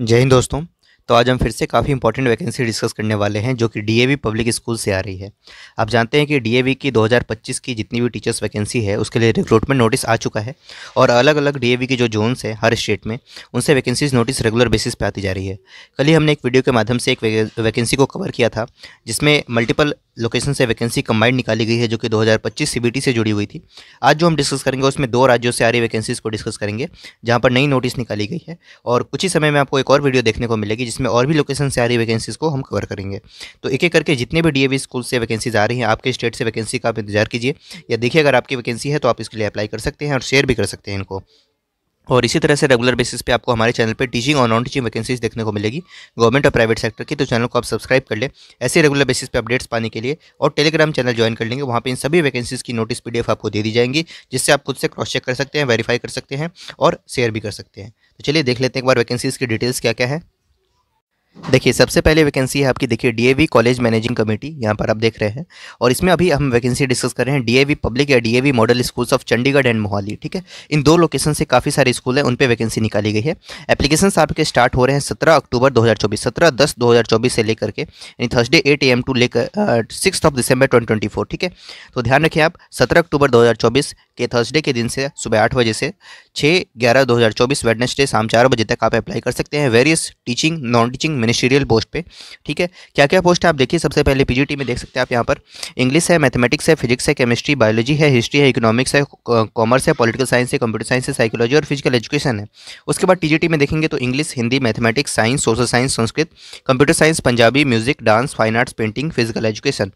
जय हिंद दोस्तों तो आज हम फिर से काफ़ी इंपॉर्टेंट वैकेंसी डिस्कस करने वाले हैं जो कि डीएवी पब्लिक स्कूल से आ रही है आप जानते हैं कि डीएवी की 2025 की जितनी भी टीचर्स वैकेंसी है उसके लिए रिक्रूटमेंट नोटिस आ चुका है और अलग अलग डीएवी के जो जोन्स हैं हर स्टेट में उनसे वैकेंसीज नोटिस रेगुलर बेसिस पर आती जा रही है कल ही हमने एक वीडियो के माध्यम से एक वैकेंसी को कवर किया था जिसमें मल्टीपल लोकेशन से वैकेंसी कंबाइंड निकाली गई है जो कि 2025 सीबीटी से जुड़ी हुई थी आज जो हम डिस्कस करेंगे उसमें दो राज्यों से आ रही वैकेंसीज को डिस्कस करेंगे जहां पर नई नोटिस निकाली गई है और कुछ ही समय में आपको एक और वीडियो देखने को मिलेगी जिसमें और भी लोकेशन से आ रही वैकेंसीज को हम कवर करेंगे तो एक एक करके जितने भी डी स्कूल से वैकेंसीज आ रही हैं आपके स्टेट से वैकेंसी का आप इंतजार कीजिए या देखिए अगर आपकी वैकेंसी है तो आप इसके लिए अप्लाई कर सकते हैं और शेयर भी कर सकते हैं इनको और इसी तरह से रेगुलर बेसिस पे आपको हमारे चैनल पे टीचिंग और नॉन टीचिंग वैकेंसीज देखने को मिलेगी गवर्नमेंट और प्राइवेट सेक्टर की तो चैनल को आप सब्सक्राइब कर लें ऐसे रेगुलर बेसिस पे अपडेट्स पाने के लिए और टेलीग्राम चैनल ज्वाइन कर लेंगे वहाँ पे इन सभी वैकेंसीज की नोटिस पी आपको दे दी जाएंगी जिससे आप खुद से क्रॉस चेक कर सकते हैं वेरीफाई कर सकते हैं और शेयर भी कर सकते हैं तो चलिए देख लेते हैं एक बार वैकेंसीज की डिटेल्स क्या क्या है देखिए सबसे पहले वैकेंसी है आपकी देखिए डीएवी कॉलेज मैनेजिंग कमेटी यहाँ पर आप देख रहे हैं और इसमें अभी हम वैकेंसी डिस्कस कर रहे हैं डीएवी पब्लिक या DAV model schools of Chandigarh and Mohali ठीक है इन दो लोकेशन से काफ़ी सारे स्कूल हैं उन पर वैकेंसी निकाली गई है एप्लीकेशन आपके स्टार्ट हो रहे हैं सत्रह अक्टूबर दो हज़ार चौबीस सत्रह दस दो हज़ार चौबीस से लेकर के यानी Thursday eight A M to लेकर six of December twenty twenty four ठीक है तो ध्यान रखिए आप सत्रह अक्टूबर दो हज़ार चौबीस के थर्सडे के दिन से सुबह आठ बजे से छः ग्यारह दो हज़ार चौबीस वेडनेसडे शाम चार बजे तक आप अप्लाई कर सकते हैं various teaching non teaching ministerial post पे ठीक है क्या क्या पोस्ट है आप देखिए सबसे पहले पीजीटी में देख सकते हैं आप यहाँ पर इंग्लिश है मैथमेटिक्स है फिजिक्स है केमिस्ट्री बायोलॉजी है हिस्ट्री है इकोनॉमिक्स है कॉमर्स है पॉलिटिकल साइंस है कंप्यूटर साइंस है साइकोलॉजी और फिजिकल एजुकेशन है उसके बाद टी में देखेंगे तो English Hindi mathematics science social science Sanskrit computer science Punjabi music dance fine arts painting physical education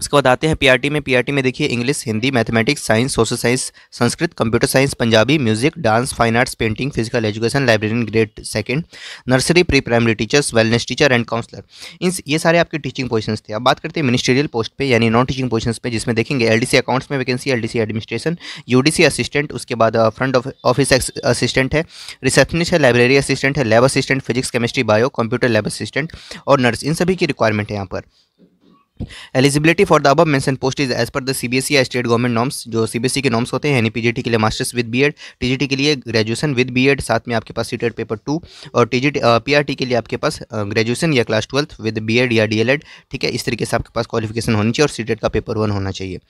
उसके बाद आते हैं पीआरटी में पीआरटी में देखिए English Hindi mathematics science social science Sanskrit computer science Punjabi music dance fine arts painting physical education librarian grade second nursery pre primary teachers wellness teacher and counsellor इन ये सारे आपके टीचिंग पोजिशन थे अब बात करते हैं मिनिस्ट्रियल पोस्ट पर यानी नॉन टीचिंग पोजिशन पर जिसमें देखेंगे एल अकाउंट्स में vacancy L administration U assistant उसके बाद फ्रंट ऑफिस असिस्टेंट है रिसेप्शनिस्ट है लाइब्रेरी असिस्टेंट है lab assistant physics chemistry bio computer lab assistant और नर्स इन सभी की रिक्वायरमेंट है यहाँ पर eligibility for the above mention post is as per the C या स्टेट गवर्नमेंट नॉर्म्स जो सी e के नॉर्म्स होते हैं यानी टी के लिए मास्टर्स विद जी टी के लिए ग्रेजुएशन विद एड साथ में आपके पास सीटेड पेपर टू और टीजीटी टी के लिए आपके पास ग्रेजुएशन या क्लास ट्वेल्थ विद एड या एड ठीक है इस तरीके से आपके पास क्वालिफिकेशन होनी चाहिए और सीटेड e का पेपर वन होना चाहिए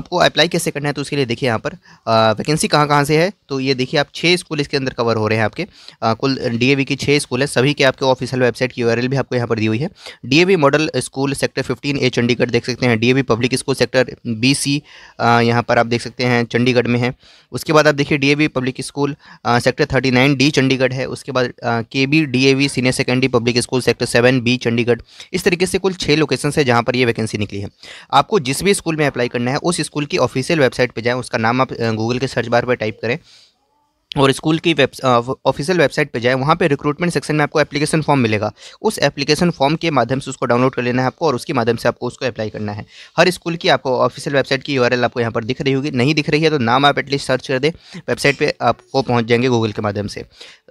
आपको अप्लाई कैसे करना है तो उसके लिए देखिए यहाँ पर वैकेंसी कहाँ कहाँ से है तो ये देखिए आप छः स्कूल इसके अंदर कवर हो रहे हैं आपके कुल डी की छः स्कूल है सभी के आपके ऑफिशियल वेबसाइट की यू भी आपको यहाँ पर दी हुई है D model school sector fifty तीन ए चंडीगढ़ देख सकते हैं DAV public school sector B C यहाँ पर आप देख सकते हैं चंडीगढ़ में है उसके बाद आप देखिए DAV public school sector thirty nine D Chandigarh है उसके बाद K B D senior secondary public school sector seven B Chandigarh इस तरीके से कुल छः लोकेशन है जहाँ पर यह वैकेंसी निकली है आपको जिस भी स्कूल में अप्लाई करना है उस स्कूल की ऑफिशियल वेबसाइट पर जाएँ उसका नाम आप गूगल के सर्च बार पर टाइप करें और स्कूल की वेब ऑफिशियल वेबसाइट पे जाए वहाँ पे रिक्रूटमेंट सेक्शन में आपको एप्लीकेशन फॉर्म मिलेगा उस एप्लीकेशन फॉर्म के माध्यम से उसको डाउनलोड कर लेना है आपको और उसके माध्यम से आपको उसको अप्लाई करना है हर स्कूल की आपको ऑफिशियल वेबसाइट की यूआरएल आपको यहाँ पर दिख रही होगी नहीं दिख रही है तो नाम आप एटलीस्ट सर्च कर दें वेबसाइट पर आपको पहुँच जाएंगे गूगल के माध्यम से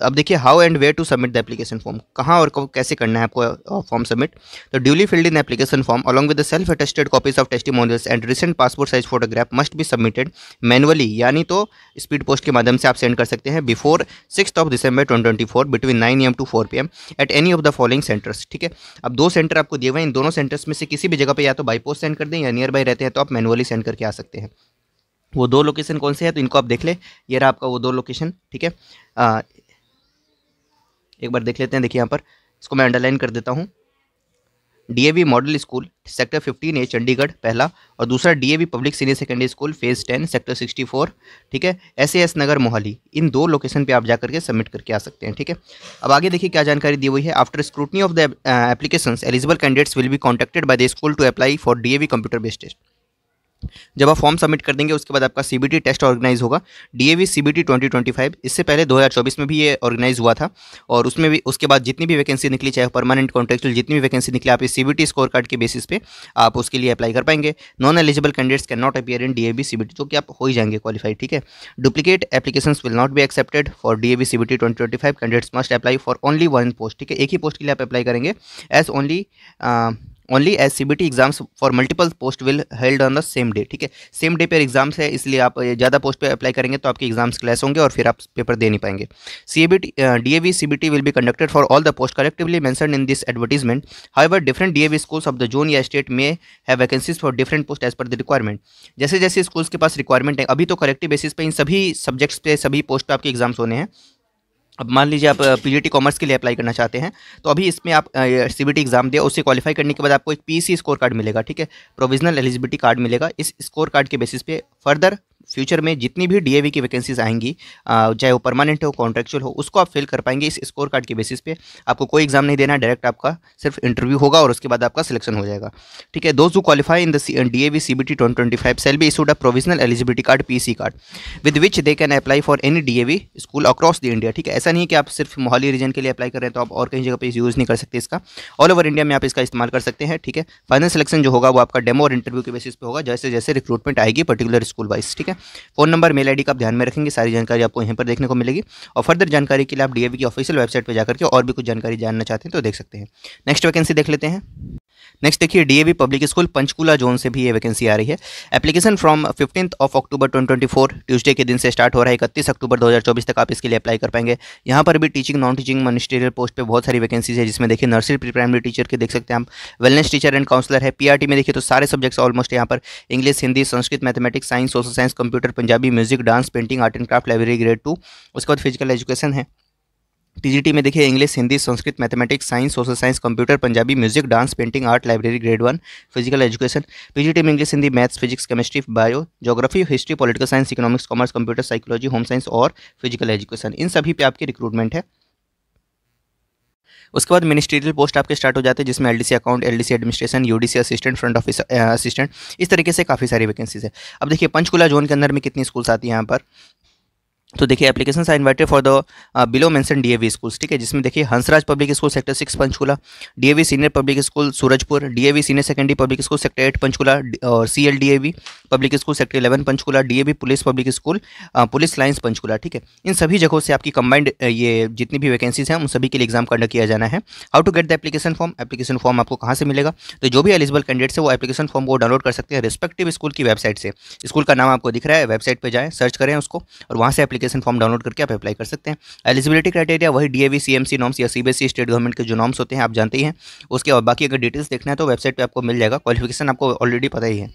अब देखिए how and way to submit the application form कहाँ और कैसे करना है आपको form submit the duly filled in application form along with self attested copies of testimonials and recent passport size photograph must भी सबमिटेड मैनुअली यानी तो speed post के माध्यम से आप सेंड कर सकते हैं before six of December twenty twenty four between nine am to four P M at any of the following centres ठीक है अब दो सेंटर आपको दिए हुए इन दोनों सेंटर्स में से किसी भी जगह पर या तो बाई पोस्ट सेंड कर दें या नियर बाई रहते हैं तो आप मैनुअली सेंड करके आ सकते हैं वो दो लोकेशन कौन से हैं तो इनको आप देख ले ये रहा आपका वो दो लोकेशन ठीक है एक बार देख लेते हैं देखिए यहाँ पर इसको मैं अंडरलाइन कर देता हूँ DAV model school sector 15 A Chandigarh पहला और दूसरा DAV public senior secondary school phase 10 sector 64 ठीक है एस एस नगर मोहाली इन दो लोकेशन पे आप जा करके सबमिट करके आ सकते हैं ठीक है अब आगे देखिए क्या जानकारी दी हुई है after scrutiny of the application eligible candidates will be contacted by the school to apply for the computer based test जब आप फॉर्म सबमिट कर देंगे उसके बाद आपका सीबीटी टेस्ट ऑर्गेनाइज होगा डीएवी सीबीटी 2025 इससे पहले 2024 में भी ये ऑर्गेनाइज हुआ था और उसमें भी उसके बाद जितनी भी वैकेंसी निकली चाहे परमानेंट कॉन्ट्रेक्चुअल जितनी भी वैकेंसी निकली आप इस सीबीटी स्कोर कार्ड के बेसिस पे आप उसके लिए अप्लाई कर पाएंगे non eligible candidates can not appear in DAV CBT जो कि आप हो ही जाएंगे क्वालिफाइड ठीक है duplicate application will not be accepted for DAV CBT 2025 candidates must apply for only one post ठीक है एक ही पोस्ट के लिए आप अप्लाई करेंगे as only only S C B T exams for multiple post will held on the same day ठीक है same day पर एग्जाम्स है इसलिए आप ज़्यादा पोस्ट पे अप्लाई करेंगे तो आपके एग्जाम्स क्लैस होंगे और फिर आप पेपर दे नहीं पाएंगे C B T D A V C B T will भी conducted for all the post collectively मैंसन in this advertisement ever different D A V schools of the zone या स्टेट में है vacancies for different post as per the requirement जैसे जैसे schools के पास requirement है अभी तो करेक्टिव बेसिस पे इन सभी सब्जेक्ट्स पे सभी पोस्ट पर आपके एग्जाम्स होने हैं अब मान लीजिए आप पीजीटी कॉमर्स e के लिए अप्लाई करना चाहते हैं तो अभी इसमें आप सीबीटी एग्जाम दिया उसे क्वालिफाई करने के बाद आपको एक पीसी स्कोर कार्ड मिलेगा ठीक है प्रोविजनल एलिजिबिलिटी कार्ड मिलेगा इस स्कोर कार्ड के बेसिस पे फर्दर फ्यूचर में जितनी भी डीएवी की वैकेंसीज आएंगी चाहे वो परमानेंट हो कॉन्ट्रेक्चुअल हो उसको आप फिल कर पाएंगे इस स्कोर कार्ड के बेसिस पे आपको कोई एग्जाम नहीं देना डायरेक्ट आपका सिर्फ इंटरव्यू होगा और उसके बाद आपका सिलेक्शन हो जाएगा ठीक है those who qualify in the D A V C B T twenty twenty five shall be issued a provisional eligibility card P C card with which they can apply for any D A V school across the India ठीक है ऐसा नहीं कि आप सिर्फ Mohali reason के लिए apply कर रहे हैं तो आप और कहीं जगह पर यूज़ नहीं कर सकते इसका ऑल ओवर इंडिया में आप इसका इस्तेमाल कर सकते हैं ठीक है फाइनल सिलेक्शन जो होगा वो आपका डेमो और इंटरव्यू के बेसिस पे होगा जैसे जैसे रिक्रूटमेंट आएगी पर्टिकुलर स्कूल वाइज ठीक है फोन नंबर मेल आई का आप ध्यान में रखेंगे सारी जानकारी आपको यहाँ पर देखने को मिलेगी और फर्दर जानकारी के लिए आप डी की ऑफिशियल वेबसाइट पर जाकर के और भी कुछ जानकारी जानना चाहते हैं तो देख सकते हैं नेक्स्ट वैकेंसी देख लेते हैं नेक्स्ट देखिए DAV public school Panchkula zone से भी ये वैकेंसी आ रही है application from fifteenth of October 2024 Tuesday के दिन से स्टार्ट हो रहा है इकतीस अक्टूबर 2024 तक आप इसके लिए अप्लाई कर पाएंगे यहाँ पर भी teaching non teaching ministerial post पे बहुत सारी वैकेंसीज है जिसमें देखिए नर्सरी प्री प्राइमरी टीचर के देख सकते हैं आप वेलनेस टीचर एंड काउंसलर है पीआरटी में देखिए तो सारे सब्जेक्ट्स ऑलमोस्ट यहाँ पर English Hindi Sanskrit mathematics science social science computer Punjabi music dance painting art and craft library grade two उसके बाद फिजिकल एजुकेशन है टीजीटी में देखिए English Hindi Sanskrit mathematics science social science computer Punjabi music dance painting art library grade one physical education PGT में English Hindi maths physics chemistry bio geography history political science economics commerce computer psychology home science और physical education इन सभी पे आपकी recruitment है उसके बाद ministerial post आपके स्टार्ट हो जाते हैं जिसमें LDC account LDC administration UDC assistant front office assistant इस तरीके से काफ़ी सारी वैकेंसीज है अब देखिए पंचकुला जोन के अंदर में कितनी स्कूल्स आती हैं यहाँ पर तो देखिए application are invited for the below mention DAV schools ठीक है जिसमें देखिए Hansraj public school sector six Panchkula DAV senior public school Surajpur DAV senior secondary public school sector eight Panchkula और C L public school sector eleven Panchkula DAV police public school police lines Panchkula ठीक है इन सभी जगहों से आपकी कंबाइंड uh, ये जितनी भी वैकेंसीज हैं उन सभी के लिए एग्जाम कंडक्ट किया जाना है how to get the application form application form आपको कहाँ से मिलेगा तो जो भी एलिजिबल कैंडिडेट्स है वो एप्लीकेशन फॉर्म को डाउनलोड कर सकते हैं रिस्पेक्टिव स्कूल की वेबसाइट से स्कूल का नाम आपको दिख रहा है वेबसाइट पर जाएँ सर्च करें उसको और वहाँ से एप्लीकेशन फॉर्म डाउनलोड करके आप अप्लाई कर सकते हैं एलिजिबिलिटी क्राइटेरिया वही D A V C M C norms या C B C state government के जो नॉम्स होते हैं आप जानते ही हैं उसके और बाकी अगर डिटेल्स देखना है तो वेबसाइट पर आपको मिल जाएगा क्वालिफिकेशन आपको ऑलरेडी पता ही है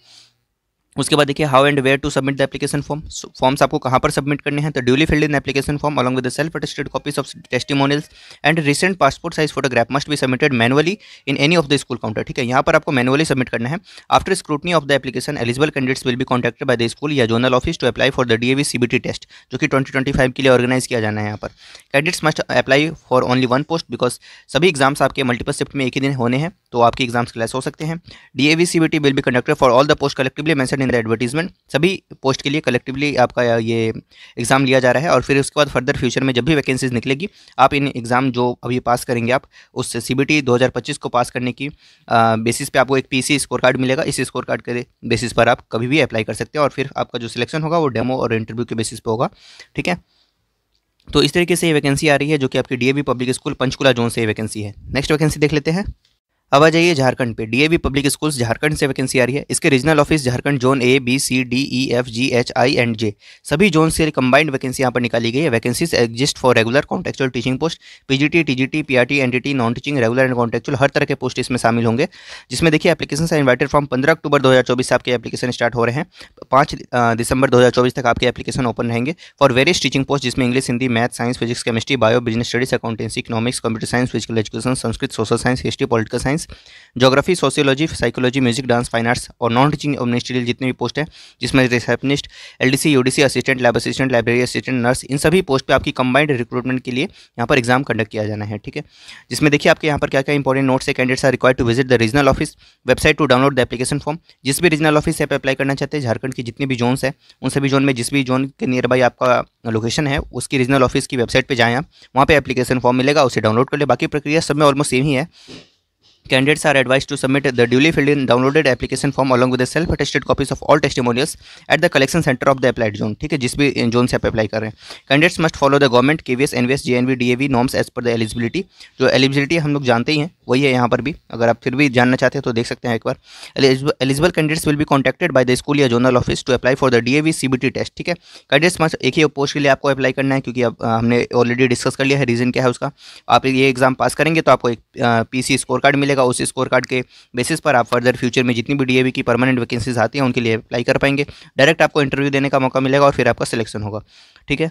उसके बाद देखिए how and where to submit the application form forms आपको कहाँ पर सबमिट करने हैं तो duly filled in application form along with self attested copies of testimonials and recent passport size photograph must भी submitted manually in any of the school counter ठीक है यहाँ पर आपको मैनुअली सबमिट करना है after scrutiny of the application eligible candidates will be contacted by the school या zonal office to apply for the A V CBT test जो कि ट्वेंटी ट्वेंटी फाइव के लिए ऑर्गेनाइज किया जाना है यहाँ पर candidates must apply for only one post because सभी एग्जाम्स आपके मल्टीपल शिफ्ट में एक ही दिन होने हैं तो आपके एग्जाम्स क्लास हो सकते हैं डी एवी सीबीटी विल भी conducted for all the post collectively मैंसन in the advertisement सभी पोस्ट के लिए कलेक्टिवली आपका ये एग्ज़ाम लिया जा रहा है और फिर उसके बाद फर्दर फ्यूचर में जब भी वैकेंसीज निकलेगी आप इन एग्ज़ाम जो अभी पास करेंगे आप उस सी बी को पास करने की बेसिस पे आपको एक पी स्कोर कार्ड मिलेगा इस स्कोर कार्ड के बेसिस पर आप कभी भी अप्लाई कर सकते हैं और फिर आपका जो सिलेक्शन होगा वो डेमो और इंटरव्यू के बेसिस पर होगा ठीक है तो इस तरीके से ये वैकेंसी आ रही है जो कि आपकी DAV public school Panchkula zone से ये वैकेंसी है नेक्स्ट वैकेंसी देख लेते हैं अब आ जाइए झारखंड पे डीएवी पब्लिक स्कूल्स झारखंड से वैकेंसी आ रही है इसके regional office Jharkhand zone A B C D E F G H I and J सभी जोन से कंबाइंड वैकेंसी यहाँ पर निकाली गई है vacancies exist for regular contractual teaching post PGT TGT PRT NTT non teaching regular and contractual हर तरह के पोस्ट इसमें शामिल होंगे जिसमें देखिए एप्लीकेशन आर इन्वाइटेड फॉर्म पंद्रह अक्टूबर दो हज़ार चौबीस से आपके एप्लीकेशन स्टार्ट हो रहे हैं पांच दिसंबर दो हज़ार चौबीस तक आपके एप्लीकेशन ओपन रहेंगे फॉर वेरियस टीचिंग पोस्ट जिसमें English Hindi math science physics chemistry bio business studies accountancy economics computer science physical education Sanskrit social science history political science science geography sociology psychology music dance fine arts और non teaching ministerial जितनी भी post है जिसमें receptionist L UDC assistant lab assistant library assistant nurse इन सभी post पर आपकी combined recruitment के लिए यहाँ पर एग्जाम कंडक्ट किया जाना है ठीक है जिसमें देखिए आपके यहाँ पर क्या क्या इंपॉर्टेंट नोट्स है candidates are required to visit the regional office website to download the application form जिस भी रीजनल ऑफिस से अप्लाई करना चाहते हैं झारखंड की जितनी भी जोन्स है उन सभी जोन में जिस भी जोन के नियर बाई आपका लोकेशन है उसकी रीजनल ऑफिस की वेबसाइट पर जाएँ आप वहाँ पर एप्लीकेशन फॉर्म मिलेगा उसे डाउनलोड कर ले बाकी प्रक्रिया सब में ऑलमोस्ट सेम ही है Candidates are advised to submit the duly filled in downloaded application form along with the self attested copies of all testimonials at the collection center of the applied zone ठीक है जिस भी zone से आप apply कर रहे हैं candidates must follow the government के V S N V S J N V D A V norms as per the eligibility जो एलिजिबिलिटी हम लोग जानते ही हैं वही है यहाँ पर भी अगर आप फिर भी जानना चाहते हैं तो देख सकते हैं एक बार eligible candidates will be contacted by the school या zonal office to apply for the DAV CBT test ठीक है कैंडिडेट्स एक ही पोस्ट के लिए आपको अप्लाई करना है क्योंकि अब हमने ऑलरेडी डिस्कस कर लिया है रीज़न क्या है उसका आप ये एग्ज़ाम पास करेंगे तो आपको एक सी स्कोर कार्ड मिलेगा उस स्कोर कार्ड के बेसिस पर आप फर्दर फ्यूचर में जितनी भी वी की परमानेंट वैकेंसीज आती हैं उनके लिए अप्लाई कर पाएंगे डायरेक्ट आपको इंटरव्यू देने का मौका मिलेगा और फिर आपका सिलेक्शन होगा ठीक है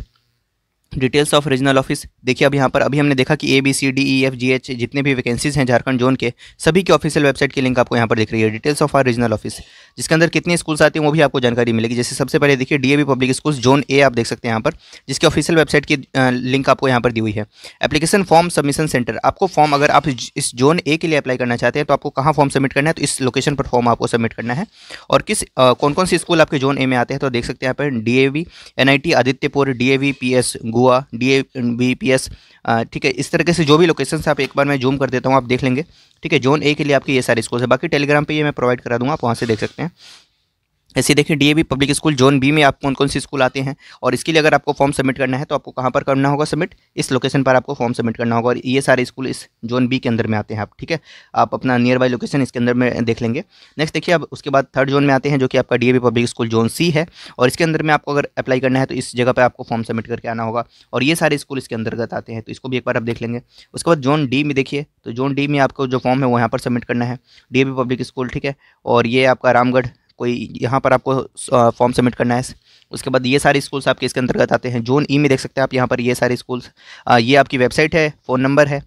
डिटेल्स ऑफ रीजनल ऑफिस देखिए अब यहाँ पर अभी हमने देखा कि A B C D E F G H जितने भी वैकेंसीज हैं झारखंड जोन के सभी के ऑफिशियल वेबसाइट की लिंक आपको यहाँ पर दिख रही है details of our regional office जिसके अंदर कितने स्कूल्स आते हैं वो भी आपको जानकारी मिलेगी जैसे सबसे पहले देखिए DAV public school zone A आप देख सकते हैं यहाँ पर जिसके ऑफिशियल वेबसाइट की लिंक आपको यहाँ पर दी हुई है एप्लीकेशन फॉर्म सबमिशन सेंटर आपको फॉर्म अगर आप इस जोन ए के लिए अप्लाई करना चाहते हैं तो आपको कहाँ फॉर्म सबमिट करना है तो इस लोकेशन पर फॉर्म आपको सबमिट करना है और किस कौन कौन से स्कूल आपके जोन ए में आते हैं तो देख सकते हैं यहाँ पर D A V N I T Adityapur D A V P S गो भुआ डी बी पी एस ठीक है इस तरीके से जो भी लोकेशन आप एक बार मैं जूम कर देता हूँ आप देख लेंगे ठीक है जोन ए के लिए आपके ये सारे स्कोर्स है बाकी टेलीग्राम पर ये मैं प्रोवाइड करा दूँगा आप वहाँ से देख सकते हैं ऐसे ए DAV public school zone B में आप कौन कौन से स्कूल आते हैं और इसके लिए अगर आपको फॉर्म सबमिट करना है तो आपको कहाँ पर करना होगा सबमिट इस लोकेशन पर आपको फॉर्म सबमिट करना होगा और ये सारे स्कूल इस जोन बी के अंदर में आते हैं आप ठीक है आप अपना नियर बाई लोकेशन इसके अंदर में देख लेंगे नेक्स्ट देखिए अब उसके बाद थर्ड जोन में आते हैं जो कि आपका D public school zone C है और इसके अंदर में आपको अगर अप्लाई करना है तो इस जगह पर आपको फॉर्म सबमिट करके आना होगा और ये सारे स्कूल इसके अंतर्गत आते हैं तो इसको भी एक बार आप देख लेंगे उसके बाद जोन डी में देखिए तो जोन डी में आपको जो फॉर्म है वो यहाँ पर सबमिट करना है डी पब्लिक स्कूल ठीक है और ये आपका रामगढ़ कोई यहाँ पर आपको फॉर्म सबमिट करना है उसके बाद ये सारे स्कूल्स आपके इसके अंतर्गत आते हैं जोन ई में देख सकते हैं आप यहाँ पर ये सारे स्कूल्स ये आपकी वेबसाइट है फ़ोन नंबर है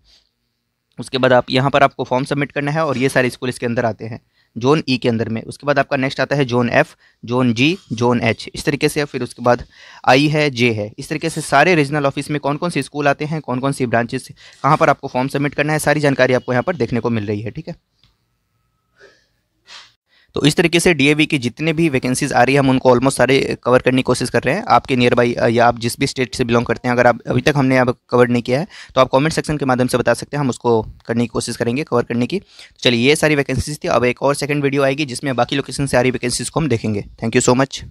उसके बाद आप यहाँ पर आपको फॉर्म सबमिट करना है और ये सारे स्कूल इसके अंदर आते हैं जोन ई e के अंदर में उसके बाद आपका नेक्स्ट आता है zone F zone G zone H इस तरीके से फिर उसके बाद आई है जे है इस तरीके से सारे रीजनल ऑफिस में कौन कौन से स्कूल आते हैं कौन कौन सी ब्रांचेस कहाँ पर आपको फॉर्म सबमिट करना है सारी जानकारी आपको यहाँ पर देखने को मिल रही है ठीक है तो इस तरीके से डीएवी की जितने भी वैकेंसीज आ रही है हम उनको ऑलमोस्ट सारे कवर करने की कोशिश कर रहे हैं आपके नियर बाई या आप जिस भी स्टेट से बिलोंग करते हैं अगर आप अभी तक हमने अब कवर नहीं किया है तो आप कमेंट सेक्शन के माध्यम से बता सकते हैं हम उसको करने की कोशिश करेंगे कवर करने की तो चलिए ये सारी वैकेंसीज थी अब एक और सेकेंड वीडियो आएगी जिसमें बाकी लोकेशन से आ रही वैकेंसीज को हम देखेंगे थैंक यू सो मच